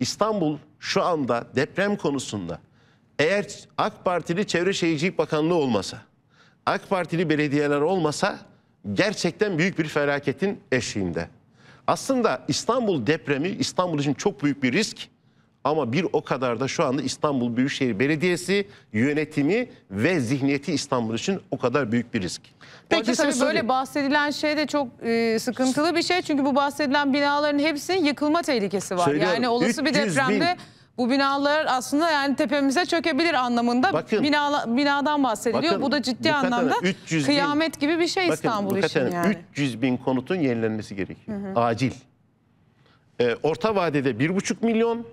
İstanbul şu anda deprem konusunda eğer AK Partili Çevre Şehircilik Bakanlığı olmasa, AK Partili belediyeler olmasa gerçekten büyük bir felaketin eşiğinde. Aslında İstanbul depremi İstanbul için çok büyük bir risk. Ama bir o kadar da şu anda İstanbul Büyükşehir Belediyesi yönetimi ve zihniyeti İstanbul için o kadar büyük bir risk. Peki Orada tabii sorayım. böyle bahsedilen şey de çok e, sıkıntılı bir şey. Çünkü bu bahsedilen binaların hepsinin yıkılma tehlikesi var. Söylüyorum, yani olası bir depremde bin... bu binalar aslında yani tepemize çökebilir anlamında bakın, bina, binadan bahsediliyor. Bakın, bu da ciddi bu anlamda 300 bin, kıyamet gibi bir şey bakın, İstanbul için yani. yani. 300 bin konutun yenilenmesi gerekiyor. Hı hı. Acil. Ee, orta vadede 1,5 milyon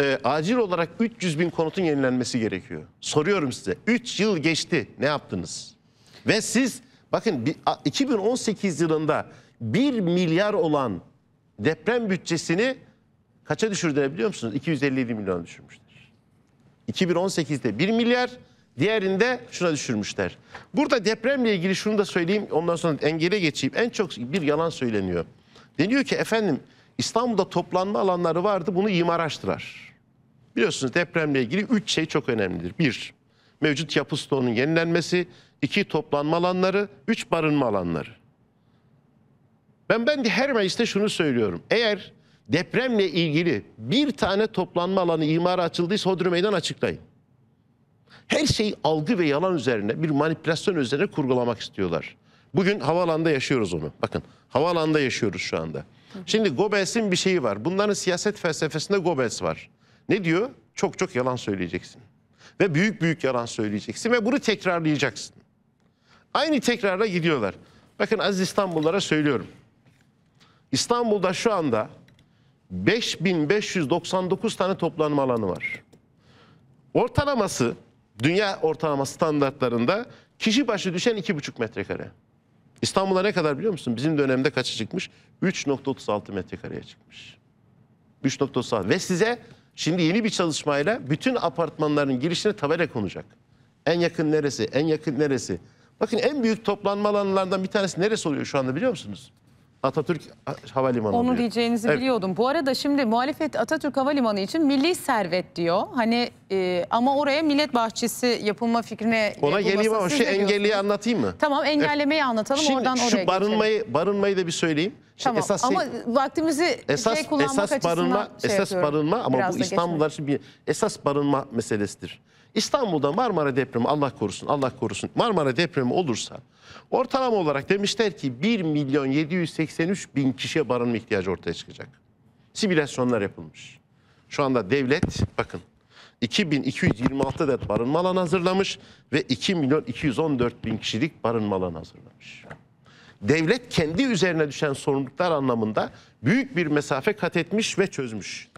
e, acil olarak 300 bin konutun yenilenmesi gerekiyor. Soruyorum size 3 yıl geçti ne yaptınız? Ve siz bakın 2018 yılında 1 milyar olan deprem bütçesini kaça düşürdüler biliyor musunuz? 257 milyon düşürmüşler. 2018'de 1 milyar diğerinde şuna düşürmüşler. Burada depremle ilgili şunu da söyleyeyim ondan sonra engele geçeyim. En çok bir yalan söyleniyor. Deniyor ki efendim İstanbul'da toplanma alanları vardı bunu imar açtılar. Biliyorsunuz depremle ilgili üç şey çok önemlidir. Bir, mevcut yapı stoğunun yenilenmesi. iki toplanma alanları. Üç, barınma alanları. Ben, ben de her mecliste şunu söylüyorum. Eğer depremle ilgili bir tane toplanma alanı imara açıldıysa hodri meydan açıklayın. Her şeyi algı ve yalan üzerine bir manipülasyon üzerine kurgulamak istiyorlar. Bugün havaalanda yaşıyoruz onu. Bakın havaalanda yaşıyoruz şu anda. Şimdi Goebbels'in bir şeyi var. Bunların siyaset felsefesinde Goebbels var. Ne diyor? Çok çok yalan söyleyeceksin. Ve büyük büyük yalan söyleyeceksin ve bunu tekrarlayacaksın. Aynı tekrarla gidiyorlar. Bakın aziz İstanbullulara söylüyorum. İstanbul'da şu anda 5599 tane toplanma alanı var. Ortalaması dünya ortalama standartlarında kişi başı düşen 2,5 metrekare. İstanbul'a ne kadar biliyor musun? Bizim dönemde kaça çıkmış? 3.36 metrekareye çıkmış. 3.36 ve size Şimdi yeni bir çalışmayla bütün apartmanların girişine tabela konacak. En yakın neresi, en yakın neresi. Bakın en büyük toplanma alanlarından bir tanesi neresi oluyor şu anda biliyor musunuz? Atatürk Havalimanı. Onu oluyor. diyeceğinizi evet. biliyordum. Bu arada şimdi muhalefet Atatürk Havalimanı için milli servet diyor. Hani ee, ama oraya millet bahçesi yapılma fikrine Ona e, geleyim ama şu engelliyi anlatayım mı? Tamam engellemeyi anlatalım şimdi oradan oraya Şimdi şu barınmayı, barınmayı da bir söyleyeyim. tamam esas şey- ama şey, vaktimizi esas, şey kullanmak esas şey barınma, şey Esas yapıyorum. barınma ama Biraz bu İstanbul'da şimdi bir esas barınma meselesidir. İstanbul'da Marmara depremi Allah korusun Allah korusun Marmara depremi olursa ortalama olarak demişler ki 1 milyon 783 bin kişiye barınma ihtiyacı ortaya çıkacak. Sibilasyonlar yapılmış. Şu anda devlet bakın 2226 adet barınma alanı hazırlamış ve 2 milyon 214 bin kişilik barınma alanı hazırlamış. Devlet kendi üzerine düşen sorumluluklar anlamında büyük bir mesafe kat etmiş ve çözmüş.